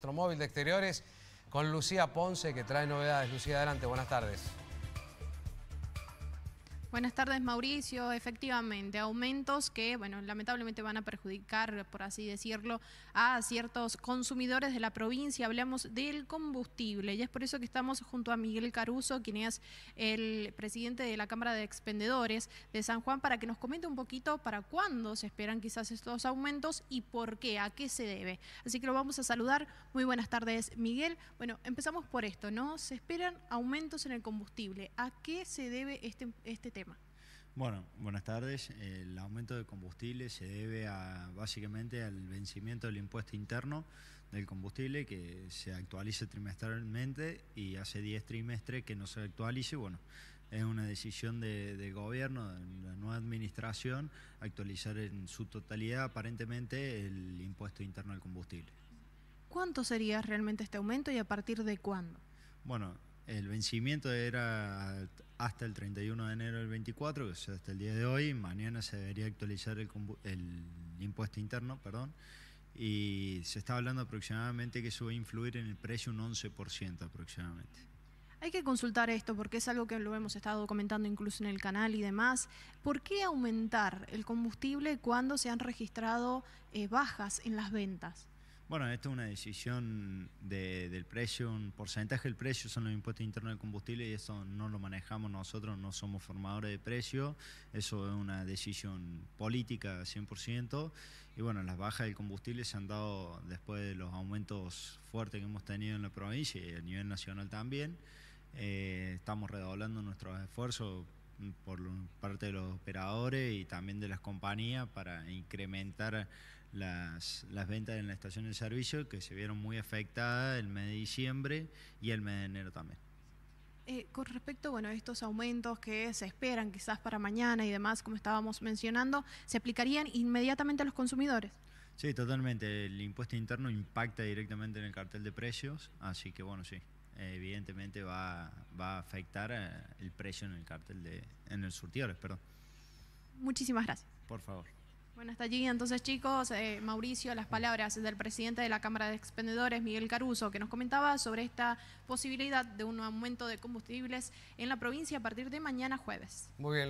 Nuestro móvil de exteriores con Lucía Ponce que trae novedades. Lucía, adelante, buenas tardes. Buenas tardes, Mauricio. Efectivamente, aumentos que, bueno, lamentablemente van a perjudicar, por así decirlo, a ciertos consumidores de la provincia. Hablamos del combustible y es por eso que estamos junto a Miguel Caruso, quien es el presidente de la Cámara de Expendedores de San Juan, para que nos comente un poquito para cuándo se esperan quizás estos aumentos y por qué, a qué se debe. Así que lo vamos a saludar. Muy buenas tardes, Miguel. Bueno, empezamos por esto, ¿no? Se esperan aumentos en el combustible. ¿A qué se debe este, este tema? Bueno, buenas tardes. El aumento de combustible se debe a, básicamente al vencimiento del impuesto interno del combustible que se actualiza trimestralmente y hace 10 trimestres que no se actualice. Bueno, es una decisión de, gobierno, de la nueva administración, actualizar en su totalidad aparentemente el impuesto interno del combustible. ¿Cuánto sería realmente este aumento y a partir de cuándo? Bueno, el vencimiento era hasta el 31 de enero del 24, que sea, hasta el día de hoy. Mañana se debería actualizar el, impuesto interno, perdón. Y se está hablando aproximadamente que eso va a influir en el precio un 11% aproximadamente. Hay que consultar esto porque es algo que lo hemos estado comentando incluso en el canal y demás. ¿Por qué aumentar el combustible cuando se han registrado eh, bajas en las ventas? Bueno, esto es una decisión del precio, un porcentaje del precio son los impuestos internos de combustible y eso no lo manejamos nosotros, no somos formadores de precio, eso es una decisión política 100%. Y bueno, las bajas del combustible se han dado después de los aumentos fuertes que hemos tenido en la provincia y a nivel nacional también. Eh, estamos redoblando nuestros esfuerzos por parte de los operadores y también de las compañías para incrementar las, las ventas en la estación de servicio que se vieron muy afectadas el mes de diciembre y el mes de enero también. Eh, con respecto bueno, a estos aumentos que se esperan quizás para mañana y demás, como estábamos mencionando, ¿se aplicarían inmediatamente a los consumidores? Sí, totalmente. El impuesto interno impacta directamente en el cartel de precios, así que bueno, sí, evidentemente va, va a afectar eh, el precio en el cartel de, en el surtidores, perdón. Muchísimas gracias. Por favor. Bueno, hasta allí entonces chicos, eh, Mauricio, las palabras del presidente de la Cámara de Expendedores, Miguel Caruso, que nos comentaba sobre esta posibilidad de un aumento de combustibles en la provincia a partir de mañana jueves. Muy bien.